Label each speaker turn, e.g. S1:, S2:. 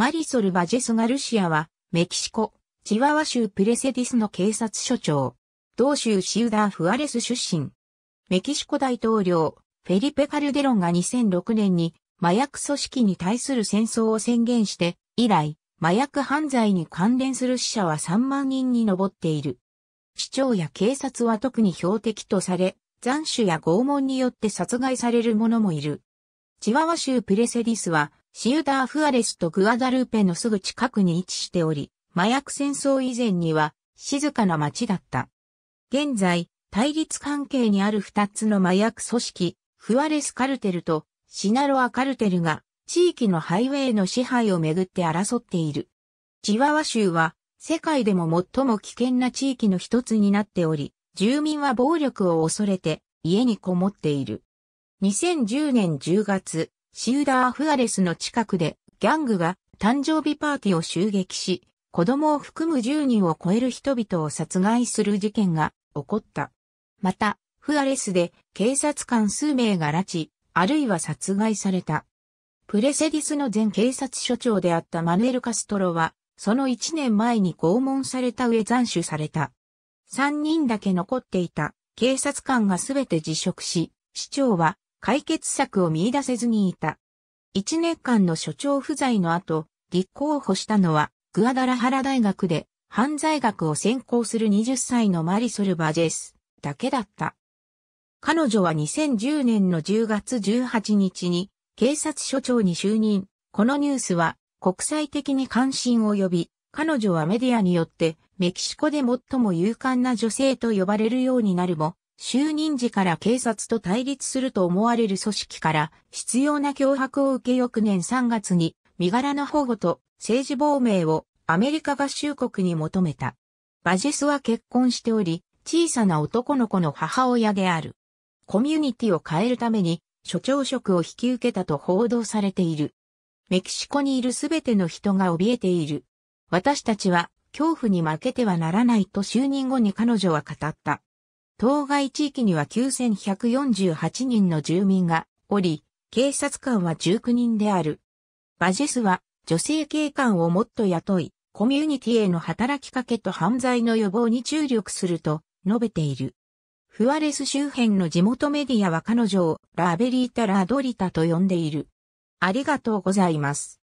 S1: マリソル・バジェス・ガルシアは、メキシコ、チワワ州プレセディスの警察署長、同州シウダー・フアレス出身。メキシコ大統領、フェリペ・カルデロンが2006年に麻薬組織に対する戦争を宣言して、以来、麻薬犯罪に関連する死者は3万人に上っている。市長や警察は特に標的とされ、斬首や拷問によって殺害される者もいる。チワワ州プレセディスはシウダーフアレスとグアダルーペのすぐ近くに位置しており、麻薬戦争以前には静かな町だった。現在、対立関係にある二つの麻薬組織、フアレスカルテルとシナロアカルテルが地域のハイウェイの支配をめぐって争っている。チワワ州は世界でも最も危険な地域の一つになっており、住民は暴力を恐れて家にこもっている。2010年10月、シウダーフアレスの近くでギャングが誕生日パーティーを襲撃し、子供を含む10人を超える人々を殺害する事件が起こった。また、フアレスで警察官数名が拉致、あるいは殺害された。プレセディスの前警察署長であったマヌエル・カストロは、その1年前に拷問された上斬首された。3人だけ残っていた警察官がすべて辞職し、市長は解決策を見出せずにいた。一年間の所長不在の後、立候補したのは、グアダラハラ大学で、犯罪学を専攻する20歳のマリソル・バジェス、だけだった。彼女は2010年の10月18日に警察署長に就任。このニュースは国際的に関心を呼び、彼女はメディアによってメキシコで最も勇敢な女性と呼ばれるようになるも、就任時から警察と対立すると思われる組織から必要な脅迫を受け翌年3月に身柄の保護と政治亡命をアメリカ合衆国に求めた。バジェスは結婚しており、小さな男の子の母親である。コミュニティを変えるために所長職を引き受けたと報道されている。メキシコにいるすべての人が怯えている。私たちは恐怖に負けてはならないと就任後に彼女は語った。当該地域には9148人の住民がおり、警察官は19人である。バジェスは女性警官をもっと雇い、コミュニティへの働きかけと犯罪の予防に注力すると述べている。フアレス周辺の地元メディアは彼女をラベリータ・ラドリタと呼んでいる。ありがとうございます。